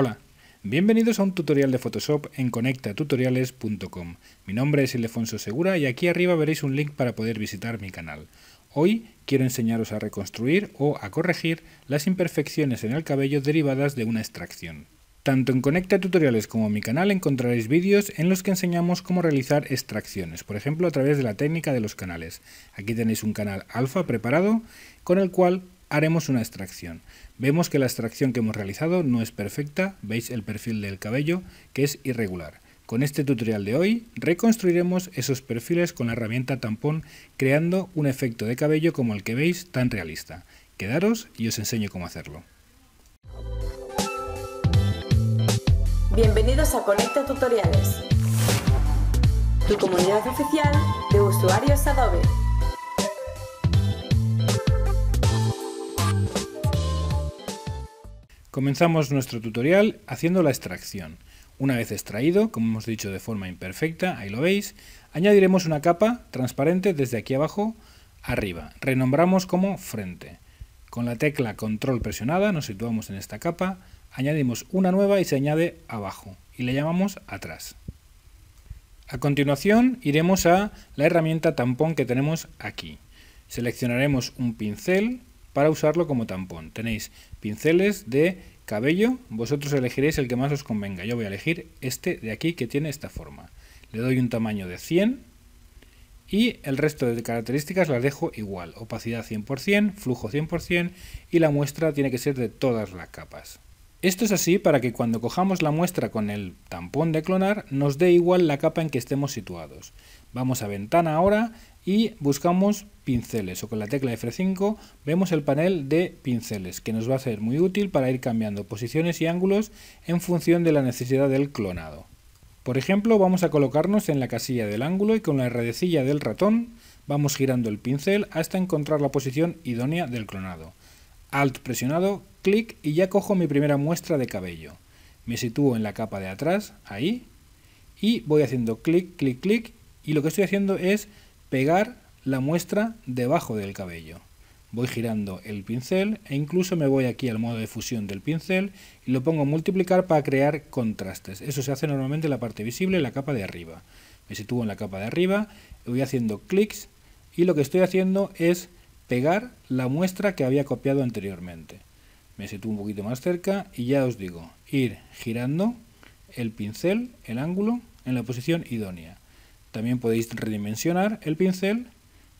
Hola, bienvenidos a un tutorial de Photoshop en conectatutoriales.com. Mi nombre es Ildefonso Segura y aquí arriba veréis un link para poder visitar mi canal. Hoy quiero enseñaros a reconstruir o a corregir las imperfecciones en el cabello derivadas de una extracción. Tanto en Conecta Tutoriales como en mi canal encontraréis vídeos en los que enseñamos cómo realizar extracciones, por ejemplo a través de la técnica de los canales. Aquí tenéis un canal alfa preparado con el cual haremos una extracción. Vemos que la extracción que hemos realizado no es perfecta, veis el perfil del cabello que es irregular. Con este tutorial de hoy reconstruiremos esos perfiles con la herramienta tampón creando un efecto de cabello como el que veis tan realista. Quedaros y os enseño cómo hacerlo. Bienvenidos a Conecta Tutoriales, tu comunidad oficial de usuarios Adobe. Comenzamos nuestro tutorial haciendo la extracción. Una vez extraído, como hemos dicho de forma imperfecta, ahí lo veis, añadiremos una capa transparente desde aquí abajo arriba. Renombramos como frente. Con la tecla control presionada nos situamos en esta capa, añadimos una nueva y se añade abajo y le llamamos atrás. A continuación iremos a la herramienta tampón que tenemos aquí. Seleccionaremos un pincel para usarlo como tampón. Tenéis pinceles de cabello, vosotros elegiréis el que más os convenga. Yo voy a elegir este de aquí que tiene esta forma. Le doy un tamaño de 100 y el resto de características las dejo igual. Opacidad 100%, flujo 100% y la muestra tiene que ser de todas las capas. Esto es así para que cuando cojamos la muestra con el tampón de clonar nos dé igual la capa en que estemos situados. Vamos a ventana ahora, y buscamos pinceles o con la tecla F5 vemos el panel de pinceles que nos va a ser muy útil para ir cambiando posiciones y ángulos en función de la necesidad del clonado. Por ejemplo vamos a colocarnos en la casilla del ángulo y con la redecilla del ratón vamos girando el pincel hasta encontrar la posición idónea del clonado. Alt presionado, clic y ya cojo mi primera muestra de cabello. Me sitúo en la capa de atrás, ahí, y voy haciendo clic, clic, clic y lo que estoy haciendo es pegar la muestra debajo del cabello. Voy girando el pincel e incluso me voy aquí al modo de fusión del pincel y lo pongo a multiplicar para crear contrastes. Eso se hace normalmente en la parte visible, la capa de arriba. Me sitúo en la capa de arriba, voy haciendo clics y lo que estoy haciendo es pegar la muestra que había copiado anteriormente. Me sitúo un poquito más cerca y ya os digo, ir girando el pincel, el ángulo, en la posición idónea. También podéis redimensionar el pincel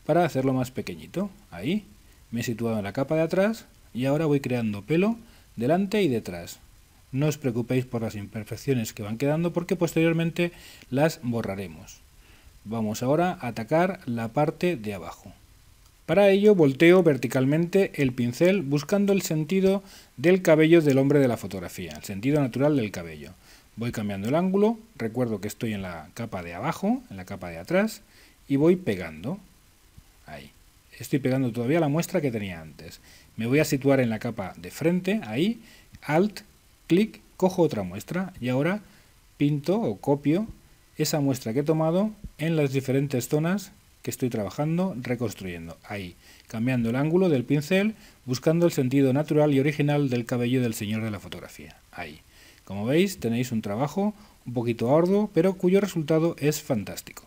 para hacerlo más pequeñito. Ahí me he situado en la capa de atrás y ahora voy creando pelo delante y detrás. No os preocupéis por las imperfecciones que van quedando porque posteriormente las borraremos. Vamos ahora a atacar la parte de abajo. Para ello volteo verticalmente el pincel buscando el sentido del cabello del hombre de la fotografía, el sentido natural del cabello. Voy cambiando el ángulo, recuerdo que estoy en la capa de abajo, en la capa de atrás, y voy pegando. Ahí. Estoy pegando todavía la muestra que tenía antes. Me voy a situar en la capa de frente, ahí, alt, clic, cojo otra muestra y ahora pinto o copio esa muestra que he tomado en las diferentes zonas que estoy trabajando, reconstruyendo. Ahí, cambiando el ángulo del pincel, buscando el sentido natural y original del cabello del señor de la fotografía. Ahí. Como veis, tenéis un trabajo un poquito arduo, pero cuyo resultado es fantástico.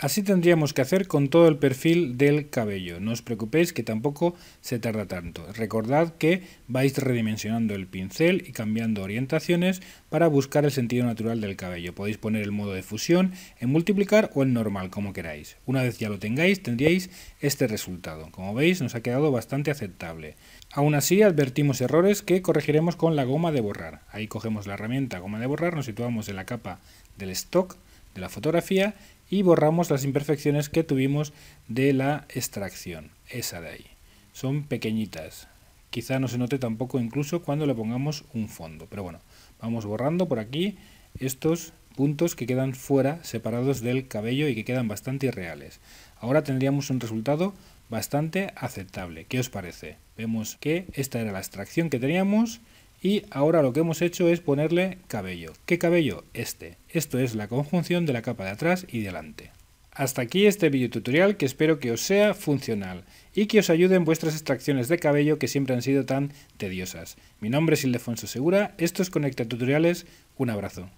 Así tendríamos que hacer con todo el perfil del cabello. No os preocupéis que tampoco se tarda tanto. Recordad que vais redimensionando el pincel y cambiando orientaciones para buscar el sentido natural del cabello. Podéis poner el modo de fusión, en multiplicar o en normal, como queráis. Una vez ya lo tengáis, tendríais este resultado. Como veis, nos ha quedado bastante aceptable. Aún así, advertimos errores que corregiremos con la goma de borrar. Ahí cogemos la herramienta goma de borrar, nos situamos en la capa del stock de la fotografía y borramos las imperfecciones que tuvimos de la extracción, esa de ahí. Son pequeñitas, quizá no se note tampoco incluso cuando le pongamos un fondo, pero bueno, vamos borrando por aquí estos puntos que quedan fuera, separados del cabello y que quedan bastante irreales. Ahora tendríamos un resultado bastante aceptable. ¿Qué os parece? Vemos que esta era la extracción que teníamos y ahora lo que hemos hecho es ponerle cabello. ¿Qué cabello? Este. Esto es la conjunción de la capa de atrás y delante. Hasta aquí este video tutorial que espero que os sea funcional y que os ayude en vuestras extracciones de cabello que siempre han sido tan tediosas. Mi nombre es Ildefonso Segura, esto es Conecta Tutoriales, un abrazo.